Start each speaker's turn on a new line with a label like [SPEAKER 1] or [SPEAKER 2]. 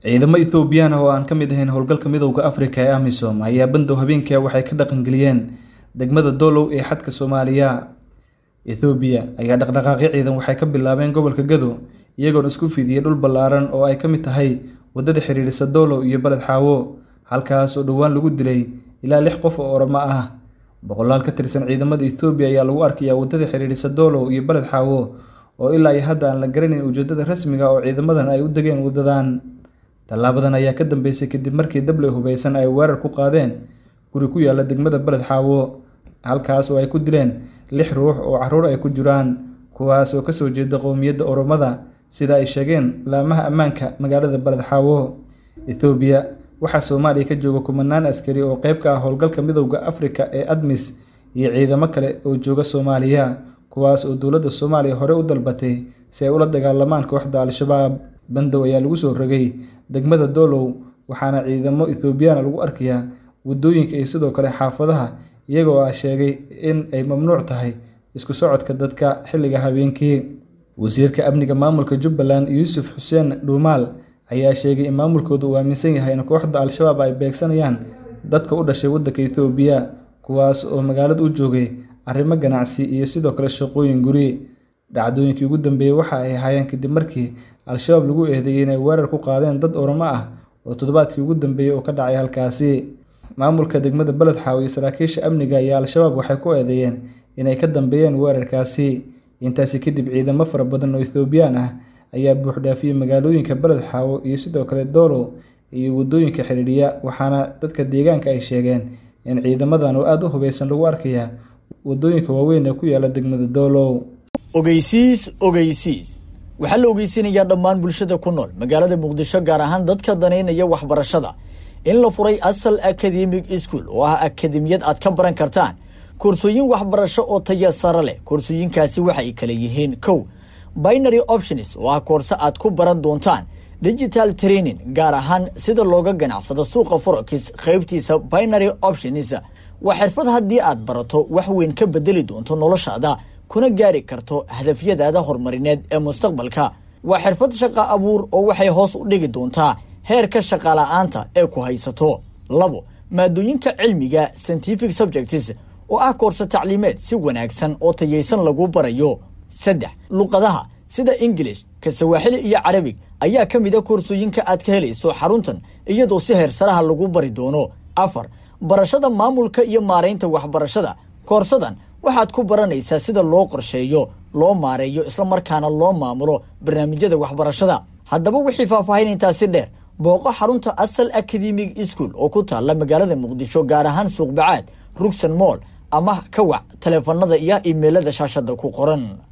[SPEAKER 1] ciidamo ethoobiyan ah oo aan ka mid ahayn howlgalka midowda afrika ee amisom ayaa bandow habeenkii ah waxay ka dhaqangeliyeen degmada dolow ee xadka soomaaliya ethoobiya ayaa dhaqdhaqaaqyo ciidan waxay ka bilaabeen gobolka gado iyagoona isku fidiyay dhul ballaaran oo ay ka mid tahay waddada xidhiidhisa doolow iyo baled xaawo halkaas oo dhowaan lagu dilay ilaa lix qof oo oromo ah boqolaal ka tirsan ciidamada ethoobiya ayaa lagu arkayaa waddada xidhiidhisa doolow iyo baled xaawo oo ilaa iyo hadda aan la garanayn ujeedada rasmiga ah oo ciidamadan ay u degeen waddadan tallaabadan ayaa ka dambeysay kadib markii dable hubeysan ay weerar ku qaadeen guri ku yaalla degmada beled xaawo halkaas oo ay ku dileen lix ruux oo caruur ay ku jiraan kuwaas oo kasoo jeeda qowmiyadda oromada sida ay sheegeen laamaha ammaanka magaalada beled xaawo ethoobiya waxaa soomaaliya ka jooga kumanaan askari oo qeyb ka ah howlgalka midowda afrika ee admis iyo ciidamo kale oo jooga soomaaliya kuwaas oo dowladda soomaaliya hore u dalbatay si ay ula dagaalamaan kooxda al-shabaab bandow ayaa lagu soo rogay degmada doolow waxaana ciidamo ethoobiyaana lagu arkayaa wadooyinka iyo sidoo kale xaafadaha iyagoo a ah sheegay in ay mamnuuc tahay isku socodka dadka xilliga habeenkii wasiirka amniga maamulka jubbaland yuusuf xuseen dhuumaal ayaa sheegay in maamulkooda uu aaminsan yahay in kooxda al-shabaab ay beegsanayaan dadka u dhashay waddanka ethoobiya kuwaas oo magaalada u joogay arrimo ganacsi iyo sidoo kale shaqooyin guri Dhacdooyinkii ugu dambeeyey waxa ay ahaayeen kadib markii Al-Shabaab lagu eedeeyay inay weerar ku qaadeen dad oromo ah oo toddobaadkii ugu dambeeyey uu ka dhacay halkaasi. Maamulka degmada Baladxaawe iyo saraakiisha amniga ayaa Al-Shabaab waxay ku eedeeyeen inay ka dambeeyeen weerarkaasi. Intaasi kadib ciidamo fara badan oo Ethioobiyaan ah ayaa buuxdhaafiyey magaalooyinka Baladxaawe iyo sidoo kale Dolo iyo wadooyinka xidhiidhiya, waxaana dadka deegaanka ay sheegeen in ciidamadan oo aada u hubeysan lagu arkayaa wadooyinka waaweyn ee ku yaala degmada Dolo ogeysiis ogeysiis waxaa la ogeysinayaa dhammaan bulshada ku nool magaalada muqdisho gaar
[SPEAKER 2] ahaan dadka danaynaya waxbarashada in la furay asal academic iskuol oo ah akademiyad aad ka baran kartaan koorsooyin waxbarasho oo taya sare leh koorsooyinkaasi waxay kala yihiin kow binary options oo ah koorse aad ku baran doontaan digital training gaar ahaan sida looga ganacsado suuqa forex qaybtiisa binary options waa xirfad haddii aad barato wax weyn ka bedeli doonto noloshaada kuna gaari karto hadafyadaada horumarineed ee mustaqbalka waa xirfad shaqa abuur oo waxay hoos u dhigi doontaa heerka shaqala'aanta ee ku haysato labo maadooyinka cilmiga scientific subjects oo ah koorse tacliimeed si wanaagsan oo tayaysan lagu barayo saddex luqadaha sida ingilish kasawaaxili iyo carabig ayaa ka mid a ah koorsooyinka aad ka helayso xaruntan iyadoo si heersaraha lagu bari doono afar barashada maamulka iyo maaraynta waxbarashada koorsadan waxaad ku baranaysaa sida loo qorsheeyo loo maareeyo isla markaana loo maamulo barnaamijyada waxbarashada haddaba wixii faahfaahin intaasi dheer booqo xarunta asal academic school oo ku taalla magaalada muqdisho gaar ahaan suuqbacaad rugsan mool ama kawac wac taleefanada iyo imeelada shaashadda ku qoran